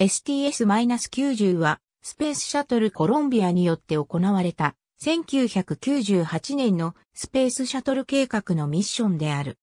STS-90 は、スペースシャトルコロンビアによって行われた、1998年のスペースシャトル計画のミッションである。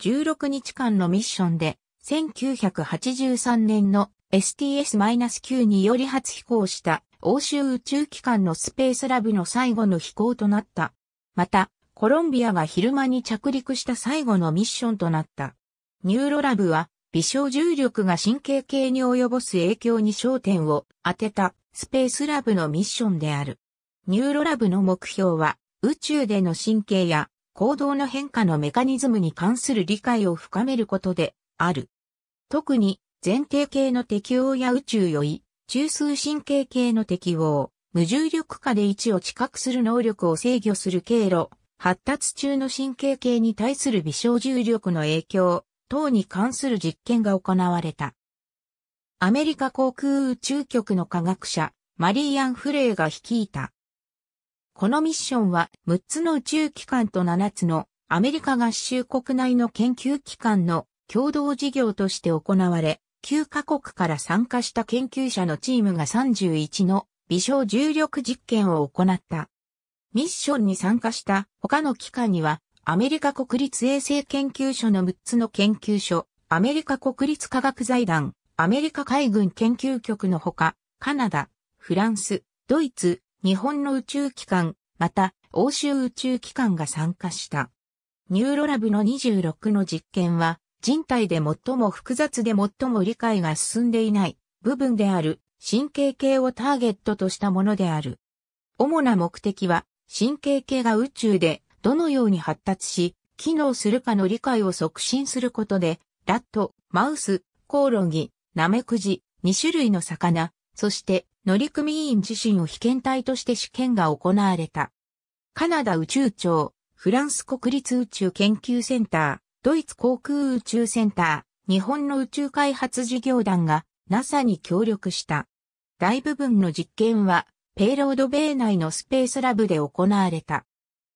16日間のミッションで、1983年の STS-9 により初飛行した欧州宇宙機関のスペースラブの最後の飛行となった。また、コロンビアが昼間に着陸した最後のミッションとなった。ニューロラブは微小重力が神経系に及ぼす影響に焦点を当てたスペースラブのミッションである。ニューロラブの目標は宇宙での神経や行動の変化のメカニズムに関する理解を深めることである。特に前提系の適応や宇宙より中枢神経系の適応、無重力下で位置を知覚する能力を制御する経路、発達中の神経系に対する微小重力の影響等に関する実験が行われた。アメリカ航空宇宙局の科学者、マリーアン・フレーが率いた。このミッションは6つの宇宙機関と7つのアメリカ合衆国内の研究機関の共同事業として行われ、9カ国から参加した研究者のチームが31の微小重力実験を行った。ミッションに参加した他の機関にはアメリカ国立衛生研究所の6つの研究所、アメリカ国立科学財団、アメリカ海軍研究局のほか、カナダ、フランス、ドイツ、日本の宇宙機関、また、欧州宇宙機関が参加した。ニューロラブの26の実験は、人体で最も複雑で最も理解が進んでいない部分である神経系をターゲットとしたものである。主な目的は、神経系が宇宙でどのように発達し、機能するかの理解を促進することで、ラット、マウス、コオロギ、ナメクジ、2種類の魚、そして乗組員自身を被験体として試験が行われた。カナダ宇宙庁、フランス国立宇宙研究センター、ドイツ航空宇宙センター、日本の宇宙開発事業団が NASA に協力した。大部分の実験は、ペイロード米内のスペースラブで行われた。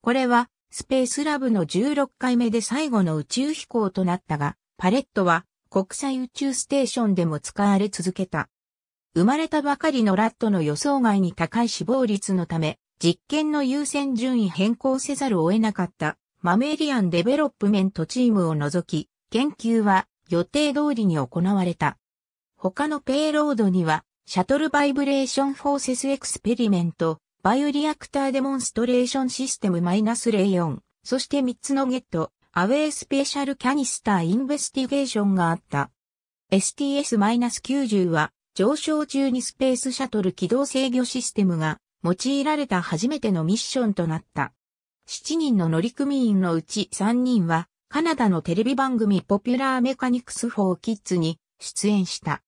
これは、スペースラブの16回目で最後の宇宙飛行となったが、パレットは国際宇宙ステーションでも使われ続けた。生まれたばかりのラットの予想外に高い死亡率のため、実験の優先順位変更せざるを得なかったマメリアンデベロップメントチームを除き、研究は予定通りに行われた。他のペイロードには、シャトルバイブレーションフォーセスエクスペリメント、バイオリアクターデモンストレーションシステム -04、そして3つのゲット、アウェイスペシャルキャニスターインベスティゲーションがあった。STS-90 は上昇中にスペースシャトル起動制御システムが用いられた初めてのミッションとなった。7人の乗組員のうち3人はカナダのテレビ番組ポピュラーメカニクス4キッズに出演した。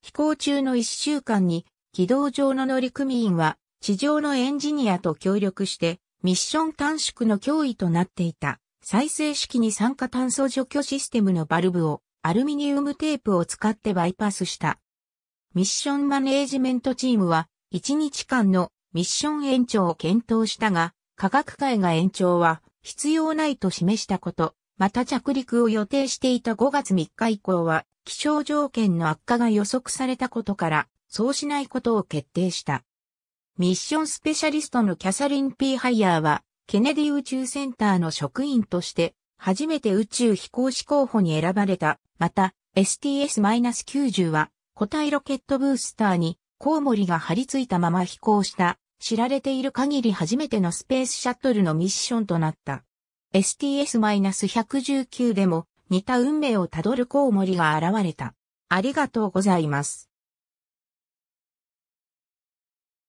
飛行中の1週間に軌道上の乗組員は地上のエンジニアと協力して、ミッション短縮の脅威となっていた、再生式に酸化炭素除去システムのバルブを、アルミニウムテープを使ってバイパスした。ミッションマネージメントチームは、1日間のミッション延長を検討したが、科学会が延長は必要ないと示したこと、また着陸を予定していた5月3日以降は、気象条件の悪化が予測されたことから、そうしないことを決定した。ミッションスペシャリストのキャサリン・ピーハイヤーは、ケネディ宇宙センターの職員として、初めて宇宙飛行士候補に選ばれた。また、STS-90 は、固体ロケットブースターに、コウモリが張り付いたまま飛行した、知られている限り初めてのスペースシャトルのミッションとなった。STS-119 でも、似た運命をたどるコウモリが現れた。ありがとうございます。